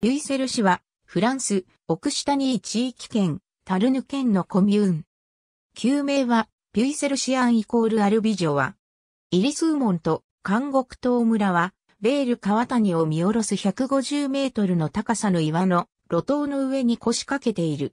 ユイセル市は、フランス、オクシタニー地域圏、タルヌ県のコミューン。旧名は、ピュイセルシアンイコールアルビジョワ。イリスーモンと監獄島村は、ベール川谷を見下ろす150メートルの高さの岩の路頭の上に腰掛けている。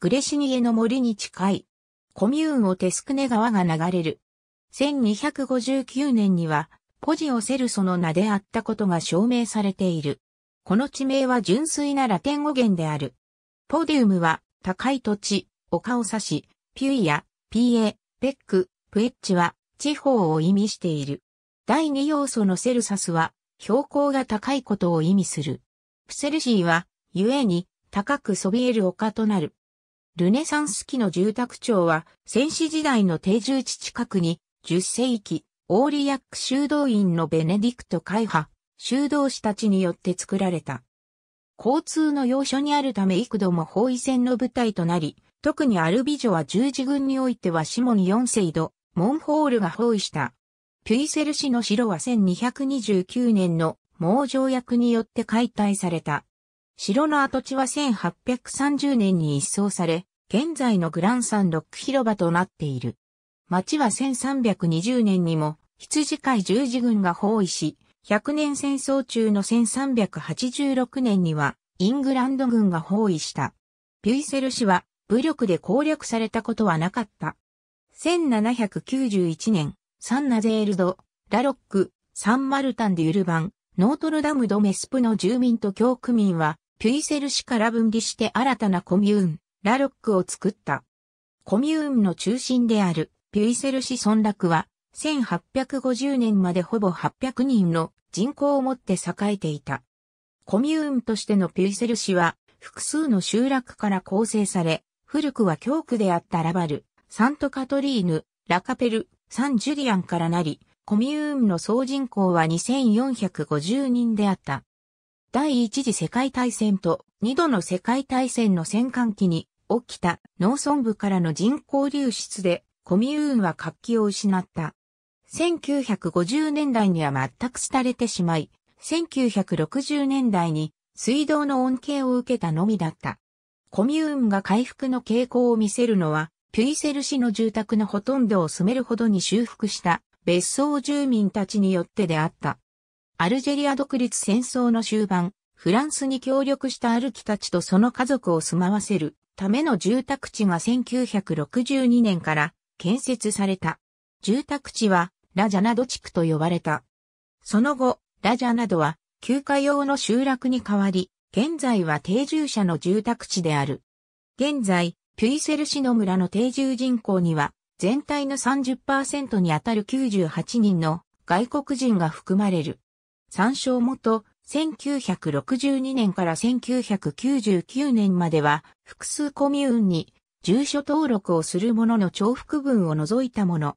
グレシニエの森に近い。コミューンをテスクネ川が流れる。1259年には、ポジオセルソの名であったことが証明されている。この地名は純粋なラテン語源である。ポデウムは高い土地、丘を指し、ピュイやピエ、ペック、プエッチは地方を意味している。第二要素のセルサスは標高が高いことを意味する。プセルシーは、ゆえに高くそびえる丘となる。ルネサンス期の住宅町は、戦死時代の定住地近くに、10世紀、オーリヤック修道院のベネディクト会派、修道士たちによって作られた。交通の要所にあるため幾度も包囲戦の舞台となり、特にアルビジョは十字軍においてはシモに四世度、モンホールが包囲した。ピュイセル市の城は1229年の盲条約によって解体された。城の跡地は1830年に一掃され、現在のグランサンロック広場となっている。町は1320年にも羊飼い十字軍が包囲し、100年戦争中の1386年には、イングランド軍が包囲した。ピュイセル氏は、武力で攻略されたことはなかった。1791年、サンナゼールド、ラロック、サンマルタンデュルバン、ノートルダムドメスプの住民と教区民は、ピュイセル市から分離して新たなコミューン、ラロックを作った。コミューンの中心であるピュイセル市村落は、1850年までほぼ800人の人口をもって栄えていた。コミューンとしてのピュイセル市は複数の集落から構成され、古くは教区であったラバル、サントカトリーヌ、ラカペル、サンジュリアンからなり、コミューンの総人口は2450人であった。第一次世界大戦と二度の世界大戦の戦艦期に起きた農村部からの人口流出でコミューンは活気を失った。1950年代には全く廃れてしまい、1960年代に水道の恩恵を受けたのみだった。コミューンが回復の傾向を見せるのは、ピュイセル市の住宅のほとんどを住めるほどに修復した別荘住民たちによってであった。アルジェリア独立戦争の終盤、フランスに協力したアルキたちとその家族を住まわせるための住宅地が1962年から建設された。住宅地はラジャナド地区と呼ばれた。その後、ラジャナドは休暇用の集落に変わり、現在は定住者の住宅地である。現在、ピュイセル市の村の定住人口には、全体の30%にあたる98人の外国人が含まれる。参照元、1962年から1999年までは、複数コミューンに住所登録をする者の重複分を除いたもの